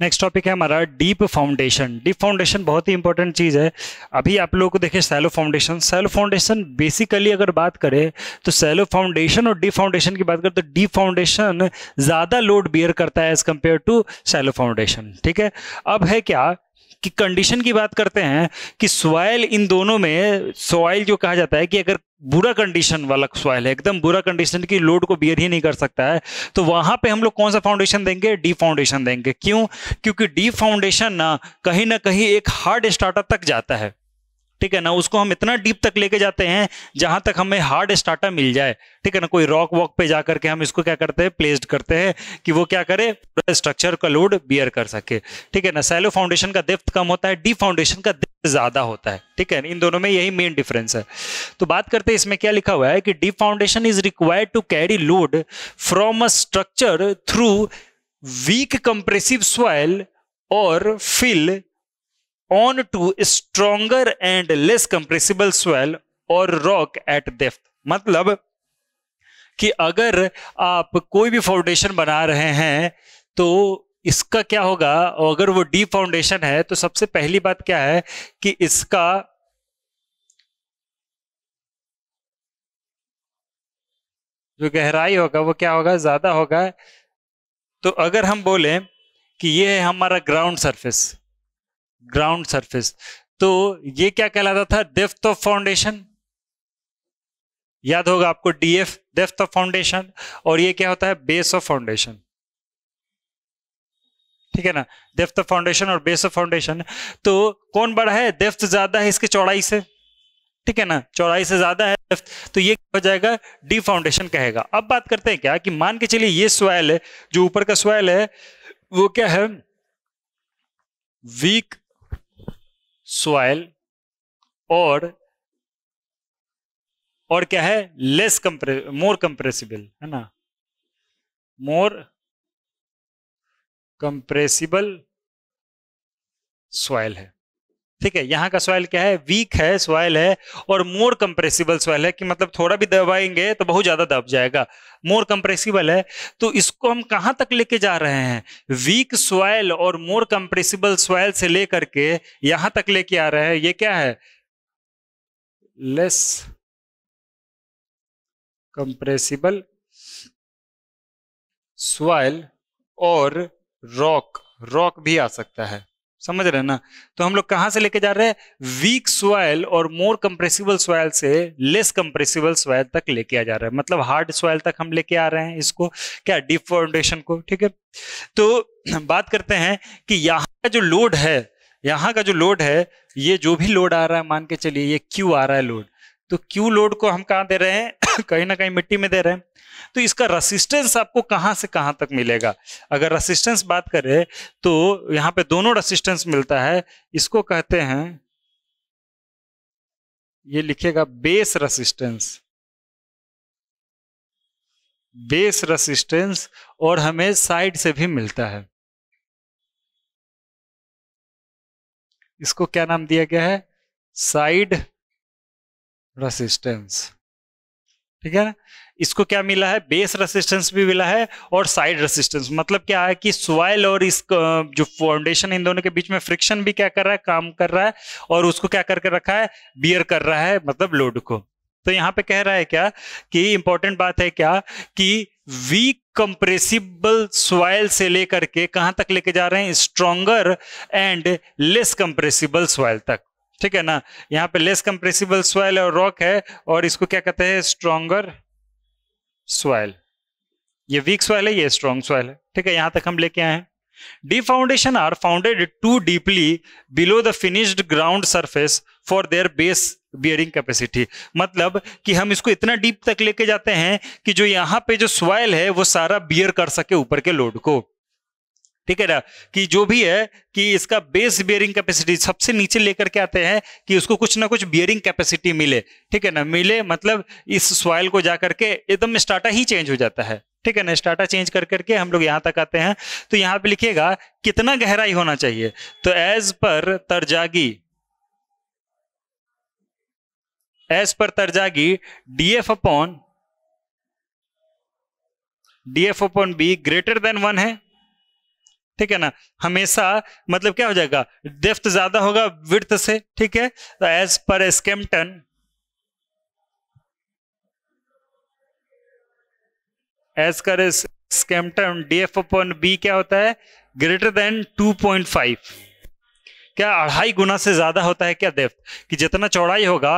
Next topic है हमारा deep foundation deep foundation बहुत ही इंपॉर्टेंट चीज़ है अभी आप लोगों को देखे shallow foundation shallow foundation basically अगर बात करें तो सैलो फाउंडेशन और डीप फाउंडेशन की बात करें तो डीप फाउंडेशन ज़्यादा लोड बियर करता है as compare to shallow foundation ठीक है अब है क्या कि कंडीशन की बात करते हैं कि सॉयल इन दोनों में सॉइल जो कहा जाता है कि अगर बुरा कंडीशन वाला सॉइल है एकदम बुरा कंडीशन की लोड को बियर ही नहीं कर सकता है तो वहां पे हम लोग कौन सा फाउंडेशन देंगे डी फाउंडेशन देंगे क्यों क्योंकि डी फाउंडेशन ना कहीं ना कहीं एक हार्ड स्टार्टर तक जाता है ठीक है ना उसको हम इतना डीप तक लेके जाते हैं जहां तक हमें हार्ड स्टार्टा मिल जाए ठीक है ना कोई रॉक वॉक पे जा करके हम इसको क्या करते हैं प्लेस्ड करते हैं कि वो क्या करे स्ट्रक्चर का लोड बियर कर सके ठीक है ना सैलो फाउंडेशन का डेप्थ कम होता है डीप फाउंडेशन का डेप्थ ज्यादा होता है ठीक है इन दोनों में यही मेन डिफरेंस है तो बात करते हैं इसमें क्या लिखा हुआ है कि deep foundation is required to carry load from a structure through weak compressive soil और fill on to stronger and less compressible swell और रॉक एट डेफ्थ मतलब कि अगर आप कोई भी फाउंडेशन बना रहे हैं तो इसका क्या होगा अगर वो डीप फाउंडेशन है तो सबसे पहली बात क्या है कि इसका जो गहराई होगा वो क्या होगा ज्यादा होगा तो अगर हम बोले कि ये है हमारा ग्राउंड सरफेस ग्राउंड सरफेस तो ये क्या कहलाता था डेफ्थ ऑफ फाउंडेशन याद होगा आपको डीएफ डेफ्थ ऑफ फाउंडेशन और ये क्या होता है बेस ऑफ फाउंडेशन ठीक है ना डेफ्थ ऑफ फाउंडेशन और बेस ऑफ फाउंडेशन तो कौन बड़ा है डेफ्थ ज्यादा है इसके चौड़ाई से ठीक है ना चौड़ाई से ज्यादा है तो ये हो जाएगा डी फाउंडेशन कहेगा अब बात करते हैं क्या कि मान के चलिए ये स्वाइल है जो ऊपर का स्वाइल है वो क्या है वीक सोयल और और क्या है लेस कंप्रे मोर कंप्रेसिबल है ना मोर कंप्रेसिबल सोयल है ठीक है यहाँ का सॉइल क्या है वीक है सॉइल है और मोर कंप्रेसिबल सॉइल है कि मतलब थोड़ा भी दबाएंगे तो बहुत ज्यादा दब जाएगा मोर कंप्रेसिबल है तो इसको हम कहाँ तक लेके जा रहे हैं वीक सॉइल और मोर कंप्रेसिबल सॉइल से लेकर के यहां तक लेके आ रहे हैं ये क्या है लेस कंप्रेसिबल सॉइल और रॉक रॉक भी आ सकता है समझ रहे हैं ना तो हम लोग कहां से लेके जा रहे हैं वीक सॉयल और मोर कंप्रेसिबल सॉयल से लेस कंप्रेसिबल सॉयल तक लेके आ जा रहा है मतलब हार्ड सॉयल तक हम लेके आ रहे हैं इसको क्या डीप फाउंडेशन को ठीक है तो बात करते हैं कि यहाँ का जो लोड है यहाँ का जो लोड है ये जो भी लोड आ रहा है मान के चलिए ये क्यू आ रहा है लोड तो क्यू लोड को हम कहाँ दे रहे हैं कहीं ना कहीं मिट्टी में दे रहे हैं तो इसका रसिस्टेंस आपको कहां से कहां तक मिलेगा अगर रसिस्टेंस बात करें तो यहां पे दोनों रसिस्टेंस मिलता है इसको कहते हैं ये लिखेगा बेस रसिस्टेंस बेस रसिस्टेंस और हमें साइड से भी मिलता है इसको क्या नाम दिया गया है साइड रसिस्टेंस ठीक है ना इसको क्या मिला है बेस रेसिस्टेंस भी मिला है और साइड रेसिस्टेंस मतलब क्या है कि सोयल और इस जो फाउंडेशन इन दोनों के बीच में फ्रिक्शन भी क्या कर रहा है काम कर रहा है और उसको क्या करके रखा है बियर कर रहा है मतलब लोड को तो यहां पे कह रहा है क्या कि इंपॉर्टेंट बात है क्या कि वीक कंप्रेसिबल सोयल से लेकर के कहां तक लेके जा रहे हैं stronger and less compressible soil तक ठीक है ना यहाँ पे लेस कंप्रेसिबल सॉइल और रॉक है और इसको क्या कहते हैं स्ट्रॉन्गर सॉइल ये वीक सॉइल है ये स्ट्रॉन्ग सॉइल है ठीक है यहां तक हम लेके आए हैं D foundation are founded too deeply below the finished ground surface for their base bearing capacity मतलब कि हम इसको इतना डीप तक लेके जाते हैं कि जो यहां पे जो सॉइल है वो सारा बियर कर सके ऊपर के लोड को ठीक है ना कि जो भी है कि इसका बेस बियरिंग कैपेसिटी सबसे नीचे लेकर के आते हैं कि उसको कुछ ना कुछ बियरिंग कैपेसिटी मिले ठीक है ना मिले मतलब इस सॉइल को जाकर के एकदम स्टाटा ही चेंज हो जाता है ठीक है ना स्टाटा चेंज कर करके हम लोग यहाँ तक आते हैं तो यहाँ पे लिखिएगा कितना गहराई होना चाहिए तो एज पर तरजागी एज पर तरजागी DF upon DF upon B greater than one है ठीक है ना हमेशा मतलब क्या हो जाएगा डेफ्थ ज्यादा होगा विर्थ से ठीक है तो एज पर स्केम्पटन एज कर स्केम्पटन डीएफ अपॉन बी क्या होता है ग्रेटर देन 2.5 क्या अढ़ाई गुना से ज्यादा होता है क्या डेफ्थ कि जितना चौड़ाई होगा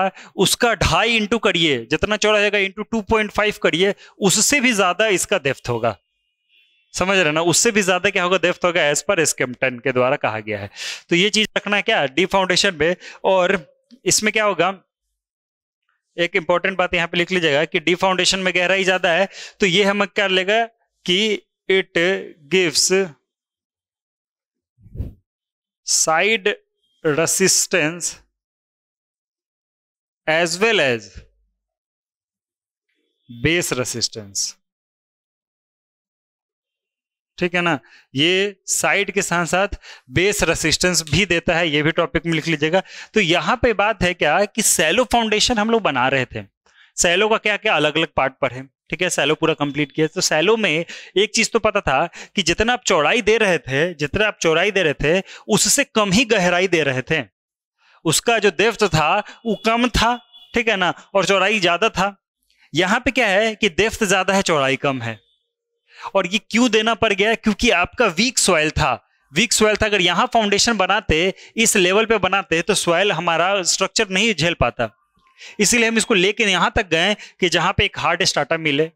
उसका ढाई इंटू करिए जितना चौड़ाई होगा इंटू टू पॉइंट फाइव करिए उससे भी ज्यादा इसका डेफ्थ होगा समझ रहे ना उससे भी ज्यादा क्या होगा डेफ्थ होगा एज पर टेन के द्वारा कहा गया है तो ये चीज रखना क्या डी फाउंडेशन पे और इसमें क्या होगा एक इंपॉर्टेंट बात यहां पे लिख लीजिएगा कि डी फाउंडेशन में गहराई ज्यादा है तो ये हम क्या लेगा कि it gives side resistance as well as base resistance ठीक है ना ये साइड के साथ साथ बेस रेसिस्टेंस भी देता है ये भी टॉपिक में लिख लीजिएगा तो यहाँ पे बात है क्या कि सैलो फाउंडेशन हम लोग बना रहे थे सैलो का क्या क्या अलग अलग पार्ट पढ़े ठीक है सैलो पूरा कंप्लीट किया तो सैलो में एक चीज तो पता था कि जितना आप चौड़ाई दे रहे थे जितना आप चौड़ाई दे रहे थे उससे कम ही गहराई दे रहे थे उसका जो देफ्त था वो कम था ठीक है ना और चौड़ाई ज्यादा था यहाँ पे क्या है कि देफ्त ज्यादा है चौड़ाई कम है और ये क्यों देना पड़ गया क्योंकि आपका वीक सॉइल था वीक सॉइल था अगर यहाँ फाउंडेशन बनाते इस लेवल पे बनाते तो सॉइल हमारा स्ट्रक्चर नहीं झेल पाता इसीलिए हम इसको लेके यहाँ तक गए कि जहाँ पे एक हार्ड स्टार्टअप मिले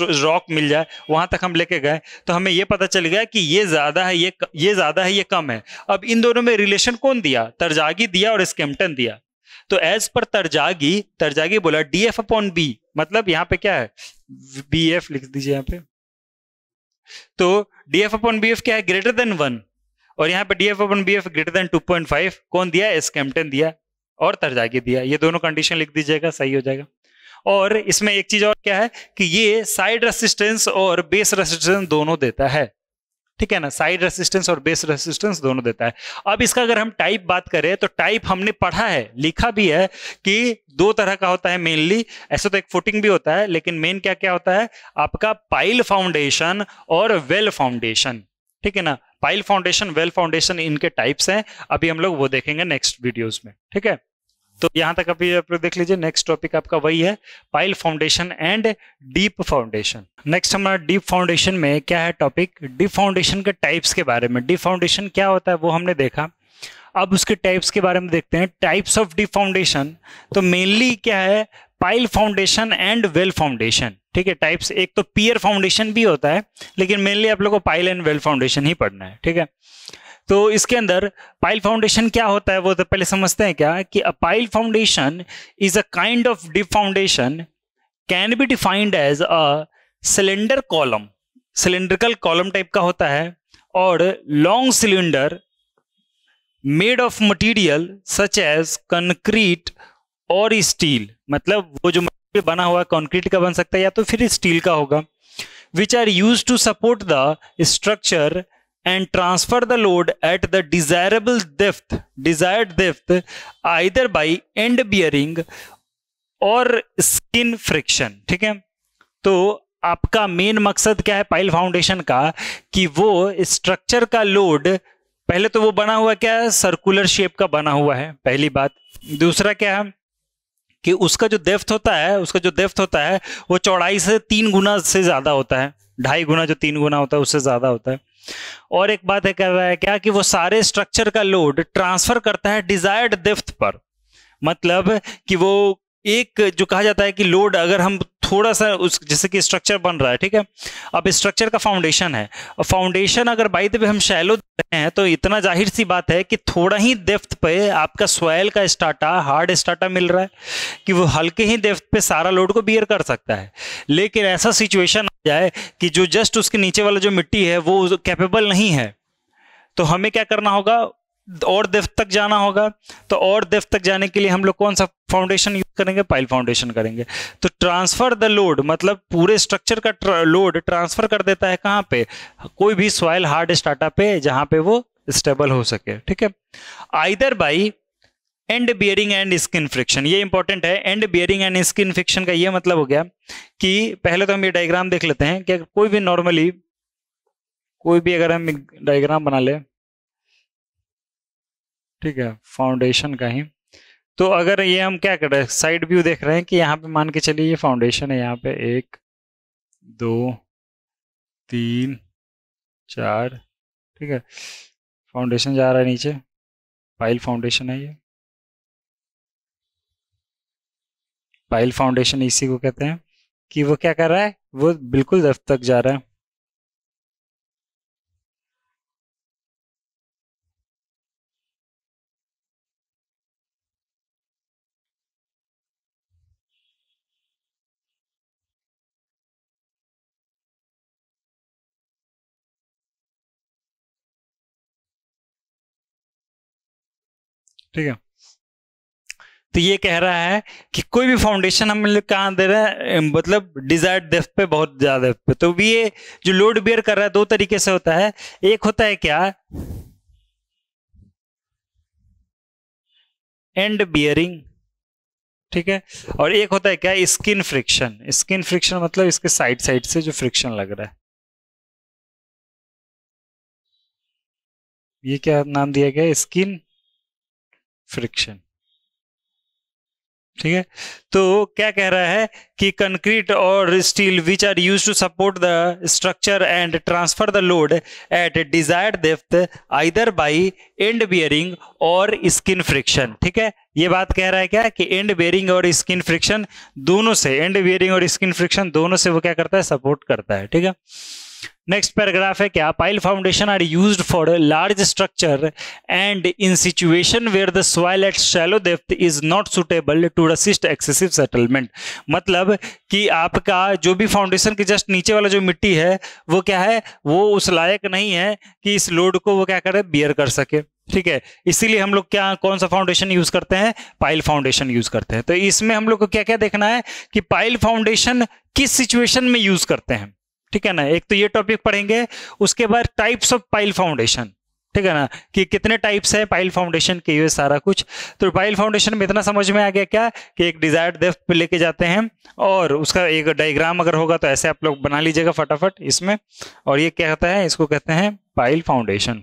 रॉक मिल जाए वहां तक हम लेके गए तो हमें यह पता चल गया कि ये ज़्यादा है ये ये ज़्यादा है ये कम है अब इन दोनों में रिलेशन कौन दिया तरजागी दिया और स्केम्पटन दिया तो एज पर तरजागी तरजागी बोला डी एफ अपॉन बी मतलब यहाँ पे क्या है बी एफ लिख दीजिए यहाँ पे तो D F upon B F क्या है ग्रेटर देन वन और यहाँ पे D F upon B F greater than two point five कौन दिया एस कैम्पटन दिया और तरजागी दिया ये दोनों कंडीशन लिख दीजिएगा सही हो जाएगा और इसमें एक चीज और क्या है कि ये साइड रेसिस्टेंस और बेस रेसिस्टेंस दोनों देता है ठीक है ना साइड रेसिस्टेंस और बेस रेसिस्टेंस दोनों देता है अब इसका अगर हम टाइप बात करें तो टाइप हमने पढ़ा है लिखा भी है कि दो तरह का होता है मेनली ऐसे तो एक फुटिंग भी होता है लेकिन मेन क्या क्या होता है आपका पाइल फाउंडेशन और वेल फाउंडेशन ठीक है ना पाइल फाउंडेशन वेल फाउंडेशन इनके टाइप्स हैं अभी हम लोग वो देखेंगे नेक्स्ट वीडियोज में ठीक है तो यहाँ तक अभी आप लोग देख लीजिए नेक्स्ट टॉपिक आपका वही है pile foundation and deep foundation next हमारा डीप फाउंडेशन में क्या है टॉपिक डीप फाउंडेशन के टाइप्स के बारे में डीप फाउंडेशन क्या होता है वो हमने देखा अब उसके टाइप्स के बारे में देखते हैं टाइप्स ऑफ डीप फाउंडेशन तो मेनली क्या है pile foundation and well foundation ठीक है टाइप्स एक तो पियर फाउंडेशन भी होता है लेकिन मेनली आप लोग को पाइल एंड वेल फाउंडेशन ही पढ़ना है ठीक है तो इसके अंदर पाइल फाउंडेशन क्या होता है वो तो पहले समझते हैं क्या कि a pile foundation is a kind of deep foundation can be defined as a cylinder column cylindrical column type का होता है और long cylinder made of material such as concrete और स्टील मतलब वो जो बना हुआ कंक्रीट का बन सकता है या तो फिर स्टील का होगा which are use to support the structure and transfer the load at the desirable depth desired depth either by end bearing और स्किन फ्रिक्शन ठीक है तो आपका मेन मकसद क्या है पाइल फाउंडेशन का कि वो स्ट्रक्चर का लोड पहले तो वो बना हुआ क्या है सर्कुलर शेप का बना हुआ है पहली बात दूसरा क्या है कि उसका जो डेफ्थ होता है उसका जो डेफ्थ होता है वो चौड़ाई से तीन गुना से ज़्यादा होता है ढाई गुना जो तीन गुना होता है उससे ज़्यादा होता है और एक बात है कह रहा है क्या कि वो सारे स्ट्रक्चर का लोड ट्रांसफर करता है डिजायर्ड डेप्थ पर मतलब कि वो एक जो कहा जाता है कि लोड अगर हम थोड़ा सा उस जैसे कि स्ट्रक्चर बन रहा है ठीक है अब स्ट्रक्चर का फाउंडेशन है फाउंडेशन अगर बाई दे हम शैलो हैं तो इतना जाहिर सी बात है कि थोड़ा ही डेफ्थ पे आपका सोयल का स्टाटा हार्ड स्टाटा मिल रहा है कि वो हल्के ही डेफ्थ पे सारा लोड को बियर कर सकता है लेकिन ऐसा सिचुएशन आ जाए कि जो जस्ट उसके नीचे वाला जो मिट्टी है वो कैपेबल नहीं है तो हमें क्या करना होगा और देव तक जाना होगा तो और देव तक जाने के लिए हम लोग कौन सा फाउंडेशन यूज करेंगे पाइल फाउंडेशन करेंगे तो ट्रांसफर द लोड मतलब पूरे स्ट्रक्चर का लोड ट्रांसफर कर देता है कहाँ पे कोई भी सॉयल हार्ड स्टाटा पे जहां पे वो स्टेबल हो सके ठीक है either by end bearing and skin friction ये इंपॉर्टेंट है end bearing and skin friction का ये मतलब हो गया कि पहले तो हम ये डायग्राम देख लेते हैं कि कोई भी नॉर्मली कोई भी अगर हम डायग्राम बना ले ठीक है फाउंडेशन का ही तो अगर ये हम क्या कर रहे हैं साइड व्यू देख रहे हैं कि यहाँ पे मान के चलिए ये फाउंडेशन है यहाँ पे एक दो तीन चार ठीक है फाउंडेशन जा रहा है नीचे पाइल फाउंडेशन है ये पाइल फाउंडेशन इसी को कहते हैं कि वो क्या कर रहा है वो बिल्कुल दफ्तर तक जा रहा है ठीक है तो ये कह रहा है कि कोई भी फाउंडेशन हम लोग कहाँ दे रहे हैं मतलब डिजायर डेफ पे बहुत ज्यादा पे तो भी ये जो लोड बियर कर रहा है दो तरीके से होता है एक होता है क्या एंड बियरिंग ठीक है और एक होता है क्या स्किन फ्रिक्शन स्किन फ्रिक्शन मतलब इसके साइड साइड से जो फ्रिक्शन लग रहा है ये क्या नाम दिया गया स्किन फ्रिक्शन ठीक है तो क्या कह रहा है कि कंक्रीट और steel which are use to support the structure and transfer the load at desired depth either by end bearing और स्किन फ्रिक्शन ठीक है ये बात कह रहा है क्या कि एंड बियरिंग और स्किन फ्रिक्शन दोनों से एंड बियरिंग और स्किन फ्रिक्शन दोनों से वो क्या करता है सपोर्ट करता है ठीक है नेक्स्ट पैराग्राफ है क्या pile foundation are use for large structure and in situation where the soil at shallow depth is not suitable to resist excessive settlement मतलब कि आपका जो भी फाउंडेशन के जस्ट नीचे वाला जो मिट्टी है वो क्या है वो उस लायक नहीं है कि इस लोड को वो क्या करे बियर कर सके ठीक है इसीलिए हम लोग क्या कौन सा फाउंडेशन यूज करते हैं पाइल फाउंडेशन यूज करते हैं तो इसमें हम लोग को क्या क्या देखना है कि पाइल फाउंडेशन किस सिचुएशन में यूज करते हैं ठीक है ना एक तो ये टॉपिक पढ़ेंगे उसके बाद टाइप्स ऑफ पाइल फाउंडेशन ठीक है ना कि कितने टाइप्स है पाइल फाउंडेशन के ये सारा कुछ तो पाइल फाउंडेशन में इतना समझ में आ गया क्या कि एक डिजायर्ड डेफ पे लेके जाते हैं और उसका एक डायग्राम अगर होगा तो ऐसे आप लोग बना लीजिएगा फटाफट इसमें और ये क्या कहता है इसको कहते हैं पाइल फाउंडेशन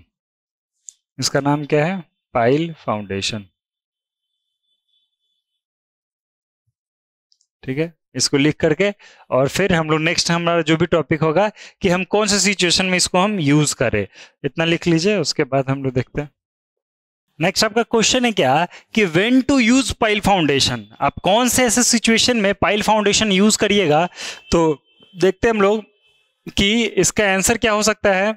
इसका नाम क्या है पाइल फाउंडेशन ठीक है इसको लिख करके और फिर हम लोग नेक्स्ट हमारा जो भी टॉपिक होगा कि हम कौन से सिचुएशन में इसको हम यूज करें इतना लिख लीजिए उसके बाद हम लोग देखते हैं नेक्स्ट आपका क्वेश्चन है क्या कि when to use pile foundation आप कौन से ऐसे सिचुएशन में पाइल फाउंडेशन यूज करिएगा तो देखते हम लोग कि इसका आंसर क्या हो सकता है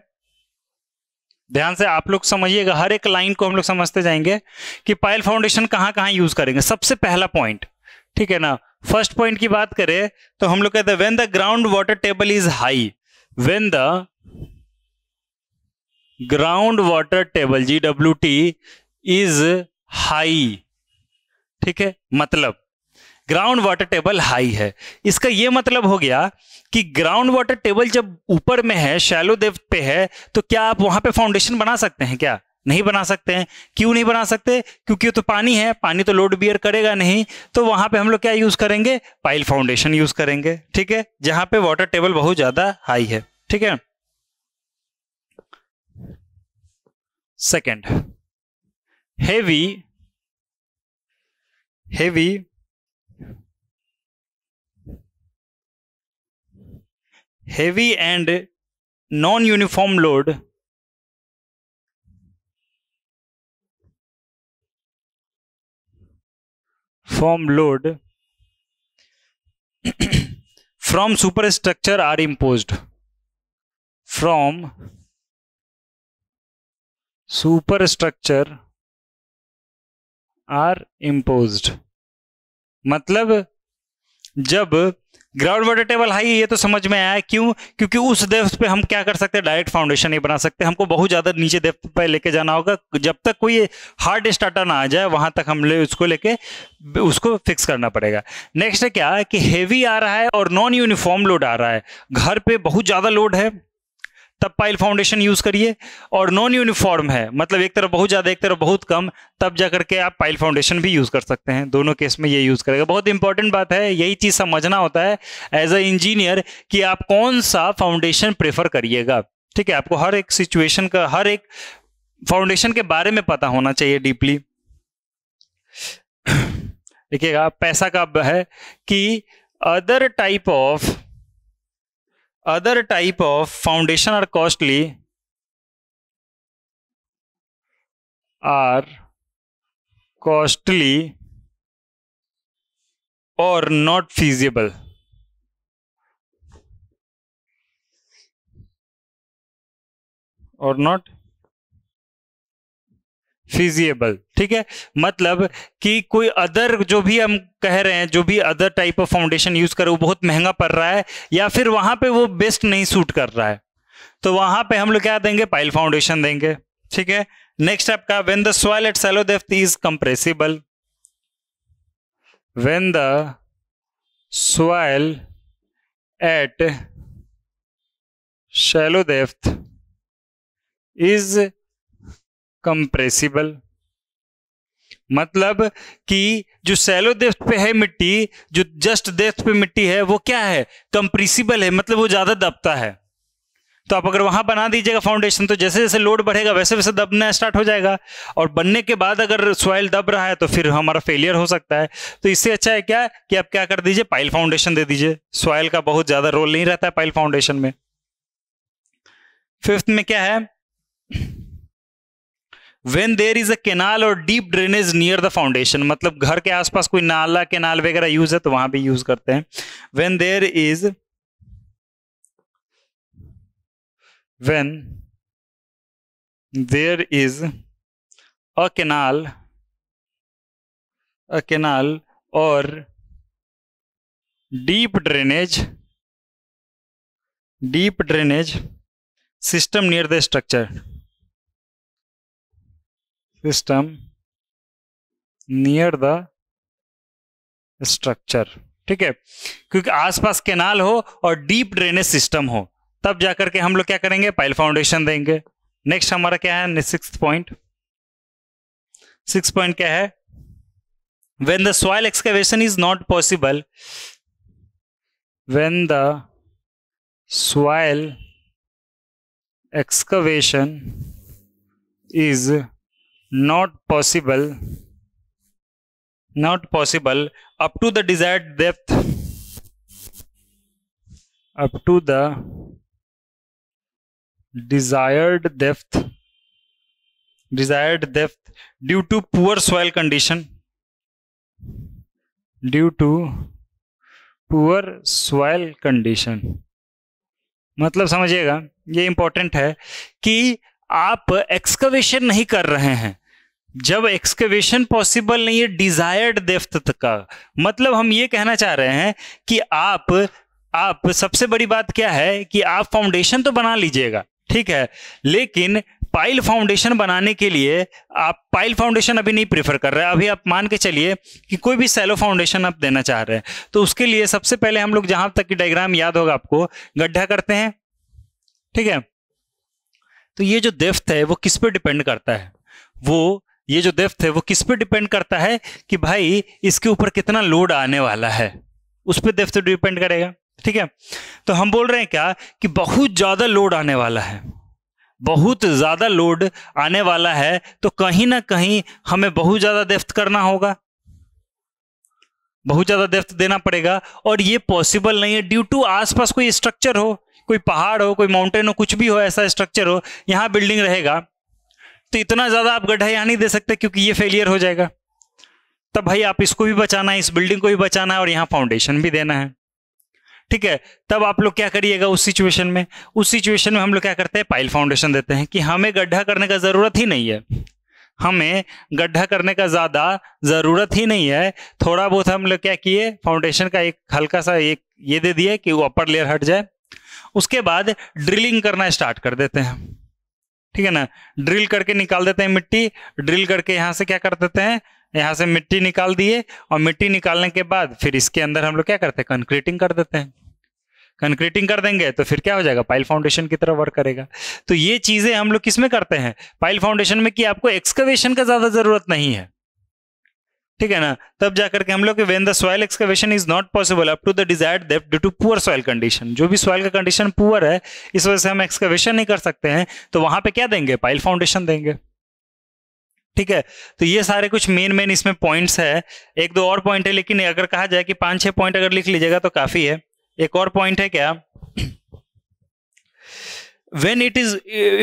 ध्यान से आप लोग समझिएगा हर एक लाइन को हम लोग समझते जाएंगे कि पाइल फाउंडेशन कहाँ कहाँ यूज करेंगे सबसे पहला पॉइंट ठीक है ना फर्स्ट पॉइंट की बात करें तो हम लोग कहते हैं when the ground water table is high when the ground water table G W T is high ठीक है मतलब ग्राउंड वाटर टेबल हाई है इसका यह मतलब हो गया कि ग्राउंड वाटर टेबल जब ऊपर में है शैलो देव पे है तो क्या आप वहां पे फाउंडेशन बना सकते हैं क्या नहीं बना सकते हैं क्यों नहीं बना सकते क्योंकि तो पानी है पानी तो लोड बियर करेगा नहीं तो वहां पे हम लोग क्या यूज करेंगे पाइल फाउंडेशन यूज करेंगे ठीक है जहां पे वाटर टेबल बहुत ज्यादा हाई है ठीक है second heavy heavy heavy and non uniform load form load from superstructure are imposed from superstructure are imposed मतलब जब ग्राउंड वाटर टेबल हाई ये तो समझ में आया क्यों क्योंकि उस डेप्थ पे हम क्या कर सकते हैं डायरेक्ट फाउंडेशन नहीं बना सकते हमको बहुत ज़्यादा नीचे डेप्थ पे लेके जाना होगा जब तक कोई हार्ड स्टार्टर ना आ जाए वहाँ तक हम ले उसको लेके उसको फिक्स करना पड़ेगा नेक्स्ट है क्या कि हेवी आ रहा है और नॉन यूनिफॉर्म लोड आ रहा है घर पे बहुत ज़्यादा लोड है तब पाइल फाउंडेशन यूज करिए और नॉन यूनिफॉर्म है मतलब एक तरफ बहुत ज्यादा एक तरफ बहुत कम तब जा करके आप पाइल फाउंडेशन भी यूज कर सकते हैं दोनों केस में ये यूज करेगा बहुत इंपॉर्टेंट बात है यही चीज समझना होता है एज अ इंजीनियर कि आप कौन सा फाउंडेशन प्रेफर करिएगा ठीक है आपको हर एक सिचुएशन का हर एक फाउंडेशन के बारे में पता होना चाहिए डीपली देखिएगा पैसा का है कि other type of Other type of foundation are costly are costly or not feasible. Or not feasible ठीक है मतलब कि कोई अदर जो भी हम कह रहे हैं जो भी other type of foundation use करें वो बहुत महंगा पड़ रहा है या फिर वहां पे वो बेस्ट नहीं सूट कर रहा है तो वहां पे हम लोग क्या देंगे पाइल फाउंडेशन देंगे ठीक है नेक्स्ट आपका when the soil at shallow depth is compressible when the soil at shallow depth is compressible मतलब कि जो सैलो देश पे है मिट्टी जो जस्ट देश पे मिट्टी है वो क्या है कंप्रेसिबल है मतलब वो ज्यादा दबता है तो आप अगर वहां बना दीजिएगा फाउंडेशन तो जैसे जैसे लोड बढ़ेगा वैसे वैसे दबना स्टार्ट हो जाएगा और बनने के बाद अगर सॉइल दब रहा है तो फिर हमारा फेलियर हो सकता है तो इससे अच्छा है क्या कि आप क्या कर दीजिए पाइल फाउंडेशन दे दीजिए सॉइल का बहुत ज्यादा रोल नहीं रहता है पाइल फाउंडेशन में फिफ्थ में क्या है when there is a canal और deep drainage near the foundation मतलब घर के आसपास कोई नाला केनाल वगैरह यूज है तो वहां भी यूज करते हैं when there is when there is a canal a canal और deep drainage deep drainage system near the structure system near the structure ठीक है क्योंकि आसपास केनाल हो और डीप ड्रेनेज सिस्टम हो तब जाकर के हम लोग क्या करेंगे पाइल फाउंडेशन देंगे नेक्स्ट हमारा क्या है सिक्स पॉइंट सिक्स पॉइंट क्या है when the soil excavation is not possible when the soil excavation is not possible not possible up to the desired depth up to the desired depth desired depth due to poor soil condition due to poor soil condition मतलब समझिएगा ये important है कि आप excavation नहीं कर रहे हैं जब एक्सकवेशन पॉसिबल नहीं है डिजायर्ड डेफ्थ तक का मतलब हम ये कहना चाह रहे हैं कि आप आप सबसे बड़ी बात क्या है कि आप फाउंडेशन तो बना लीजिएगा ठीक है लेकिन पाइल फाउंडेशन बनाने के लिए आप पाइल फाउंडेशन अभी नहीं प्रेफर कर रहे हैं अभी आप मान के चलिए कि कोई भी सैलो फाउंडेशन आप देना चाह रहे हैं तो उसके लिए सबसे पहले हम लोग जहां तक की डायग्राम याद होगा आपको गड्ढा करते हैं ठीक है तो ये जो देफ है वो किस पे डिपेंड करता है वो ये जो देफ्त है वो किस पे डिपेंड करता है कि भाई इसके ऊपर कितना लोड आने वाला है उस पर देफ्त डिपेंड करेगा ठीक है तो हम बोल रहे हैं क्या कि बहुत ज़्यादा लोड आने वाला है बहुत ज़्यादा लोड आने वाला है तो कहीं ना कहीं हमें बहुत ज़्यादा देफ्त करना होगा बहुत ज़्यादा देफ्त देना पड़ेगा और ये पॉसिबल नहीं है ड्यू टू आसपास कोई स्ट्रक्चर हो कोई पहाड़ हो कोई माउंटेन हो कुछ भी हो ऐसा स्ट्रक्चर हो यहाँ बिल्डिंग रहेगा तो इतना ज़्यादा आप गड्ढा यहाँ नहीं दे सकते क्योंकि ये फेलियर हो जाएगा तब भाई आप इसको भी बचाना है इस बिल्डिंग को भी बचाना है और यहाँ फाउंडेशन भी देना है ठीक है तब आप लोग क्या करिएगा उस सिचुएशन में उस सिचुएशन में हम लोग क्या करते हैं पाइल फाउंडेशन देते हैं कि हमें गड्ढा करने का ज़रूरत ही नहीं है हमें गड्ढा करने का ज़्यादा ज़रूरत ही नहीं है थोड़ा बहुत हम लोग क्या किए फाउंडेशन का एक हल्का सा एक ये दे दिए कि वो अपर लेयर हट जाए उसके बाद ड्रिलिंग करना स्टार्ट कर देते हैं ठीक है ना ड्रिल करके निकाल देते हैं मिट्टी ड्रिल करके यहाँ से क्या कर देते हैं यहाँ से मिट्टी निकाल दिए और मिट्टी निकालने के बाद फिर इसके अंदर हम लोग क्या करते हैं कंक्रीटिंग कर देते हैं कंक्रीटिंग कर देंगे तो फिर क्या हो जाएगा पाइल फाउंडेशन की तरह वर्क करेगा तो ये चीजें हम लोग किस में करते हैं पाइल फाउंडेशन में कि आपको एक्सकवेशन का ज्यादा जरूरत नहीं है ठीक है ना तब जाकर के हम लोग when the soil excavation is not possible up to the desired depth due to poor soil condition जो भी सॉइल का कंडीशन पुअर है इस वजह से हम एक्सकवेशन नहीं कर सकते हैं तो वहां पे क्या देंगे पाइल फाउंडेशन देंगे ठीक है तो ये सारे कुछ मेन मेन इसमें पॉइंट्स है एक दो और पॉइंट है लेकिन अगर कहा जाए कि पांच छह पॉइंट अगर लिख लीजिएगा तो काफी है एक और पॉइंट है क्या when it is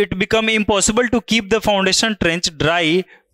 it become impossible to keep the foundation trench dry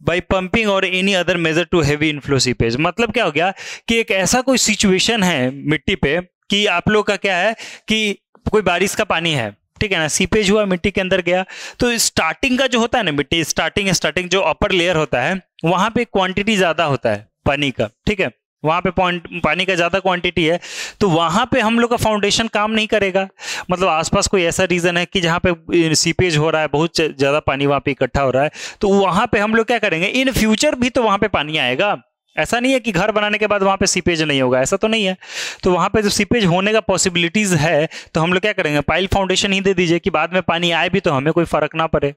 by pumping और any other measure to heavy inflow seepage मतलब क्या हो गया कि एक ऐसा कोई सिचुएशन है मिट्टी पे कि आप लोग का क्या है कि कोई बारिश का पानी है ठीक है ना सीपेज हुआ मिट्टी के अंदर गया तो स्टार्टिंग का जो होता है ना मिट्टी स्टार्टिंग स्टार्टिंग जो अपर लेयर होता है वहां पे क्वांटिटी ज्यादा होता है पानी का ठीक है वहाँ पे पॉइंट पानी का ज़्यादा क्वांटिटी है तो वहाँ पे हम लोग का फाउंडेशन काम नहीं करेगा मतलब आसपास कोई ऐसा रीज़न है कि जहाँ पे सीपेज हो रहा है बहुत ज़्यादा पानी वहाँ पे इकट्ठा हो रहा है तो वहाँ पे हम लोग क्या करेंगे इन फ्यूचर भी तो वहाँ पे पानी आएगा ऐसा नहीं है कि घर बनाने के बाद वहाँ पे सीपेज नहीं होगा ऐसा तो नहीं है तो वहाँ पे जब सीपेज होने का पॉसिबिलिटीज़ है तो हम लोग क्या करेंगे पाइल फाउंडेशन ही दे दीजिए कि बाद में पानी आए भी तो हमें कोई फ़र्क ना पड़े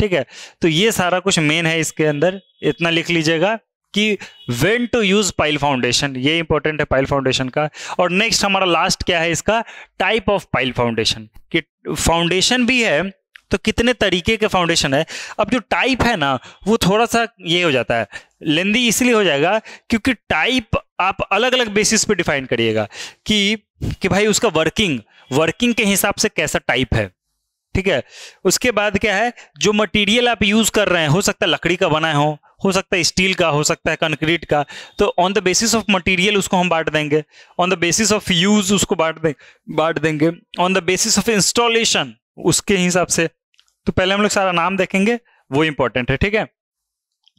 ठीक है तो ये सारा कुछ मेन है इसके अंदर इतना लिख लीजिएगा कि when to use pile foundation ये इंपॉर्टेंट है पाइल फाउंडेशन का और नेक्स्ट हमारा लास्ट क्या है इसका टाइप ऑफ पाइल फाउंडेशन कि फाउंडेशन भी है तो कितने तरीके के फाउंडेशन है अब जो टाइप है ना वो थोड़ा सा ये हो जाता है लेंदी इसलिए हो जाएगा क्योंकि टाइप आप अलग अलग बेसिस पे डिफाइन करिएगा कि कि भाई उसका वर्किंग वर्किंग के हिसाब से कैसा टाइप है ठीक है उसके बाद क्या है जो मटेरियल आप यूज कर रहे हैं हो सकता है लकड़ी का बनाए हो हो सकता है स्टील का हो सकता है कंक्रीट का तो on the basis of material उसको हम बांट देंगे on the basis of use उसको बांट दें बांट देंगे on the basis of installation उसके हिसाब से तो पहले हम लोग सारा नाम देखेंगे वो इंपॉर्टेंट है ठीक है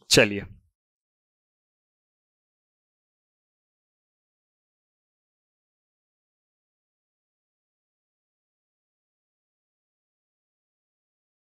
चलिए